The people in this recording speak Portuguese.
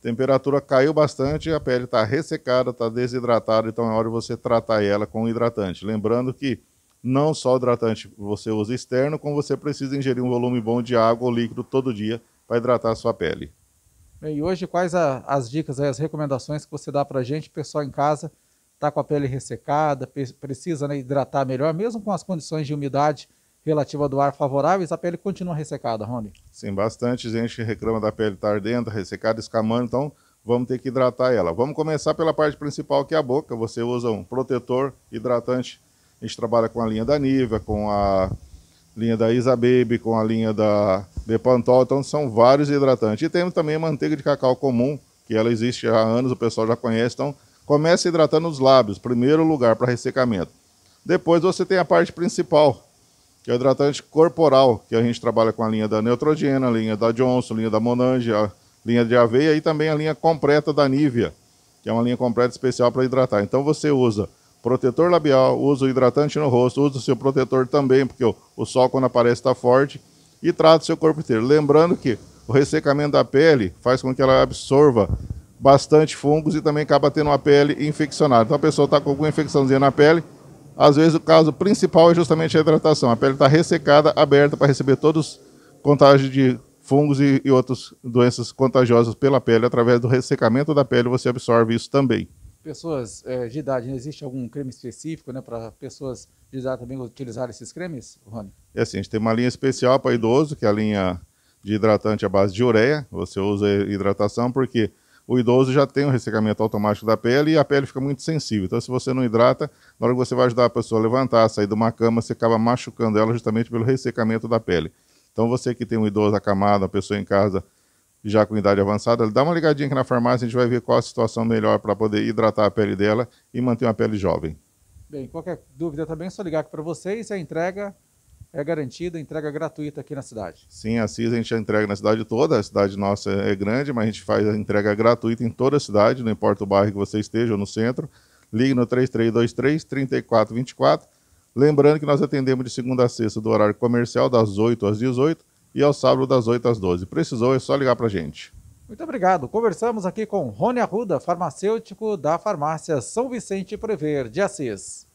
Temperatura caiu bastante, a pele está ressecada, está desidratada, então é hora de você tratar ela com hidratante. Lembrando que não só hidratante você usa externo, como você precisa ingerir um volume bom de água ou líquido todo dia para hidratar a sua pele. E hoje quais a, as dicas, as recomendações que você dá para a gente, pessoal em casa, está com a pele ressecada, precisa né, hidratar melhor, mesmo com as condições de umidade relativa do ar favoráveis, a pele continua ressecada, Rony? Sim, bastante gente reclama da pele estar ardendo, ressecada, escamando, então vamos ter que hidratar ela. Vamos começar pela parte principal, que é a boca. Você usa um protetor hidratante. A gente trabalha com a linha da Nivea, com a linha da Isa com a linha da Bepantol, então são vários hidratantes. E temos também a manteiga de cacau comum, que ela existe há anos, o pessoal já conhece, então começa hidratando os lábios, primeiro lugar para ressecamento. Depois você tem a parte principal, que é o hidratante corporal, que a gente trabalha com a linha da Neutrogena, a linha da Johnson, a linha da Monange, a linha de aveia e também a linha completa da Nivea, que é uma linha completa especial para hidratar. Então você usa protetor labial, usa o hidratante no rosto, usa o seu protetor também, porque o, o sol quando aparece está forte, e trata o seu corpo inteiro. Lembrando que o ressecamento da pele faz com que ela absorva bastante fungos e também acaba tendo uma pele infeccionada. Então a pessoa está com alguma infecçãozinha na pele, às vezes o caso principal é justamente a hidratação. A pele está ressecada, aberta para receber todos os contágios de fungos e, e outras doenças contagiosas pela pele. Através do ressecamento da pele você absorve isso também. Pessoas é, de idade, não né, existe algum creme específico né, para pessoas de idade também utilizar esses cremes, Rony? É assim, a gente tem uma linha especial para idoso, que é a linha de hidratante à base de ureia. Você usa hidratação porque o idoso já tem um ressecamento automático da pele e a pele fica muito sensível. Então, se você não hidrata, na hora que você vai ajudar a pessoa a levantar, sair de uma cama, você acaba machucando ela justamente pelo ressecamento da pele. Então, você que tem um idoso acamado, uma pessoa em casa já com idade avançada, dá uma ligadinha aqui na farmácia, a gente vai ver qual a situação melhor para poder hidratar a pele dela e manter uma pele jovem. Bem, qualquer dúvida também é só ligar aqui para vocês, e é a entrega é garantida, entrega gratuita aqui na cidade. Sim, a CIS a gente entrega na cidade toda, a cidade nossa é grande, mas a gente faz a entrega gratuita em toda a cidade, não importa o bairro que você esteja ou no centro. Ligue no 3323 3424. Lembrando que nós atendemos de segunda a sexta do horário comercial das 8 às 18 e ao sábado das 8 às 12. Precisou, é só ligar para a gente. Muito obrigado. Conversamos aqui com Rony Arruda, farmacêutico da farmácia São Vicente Prever de Assis.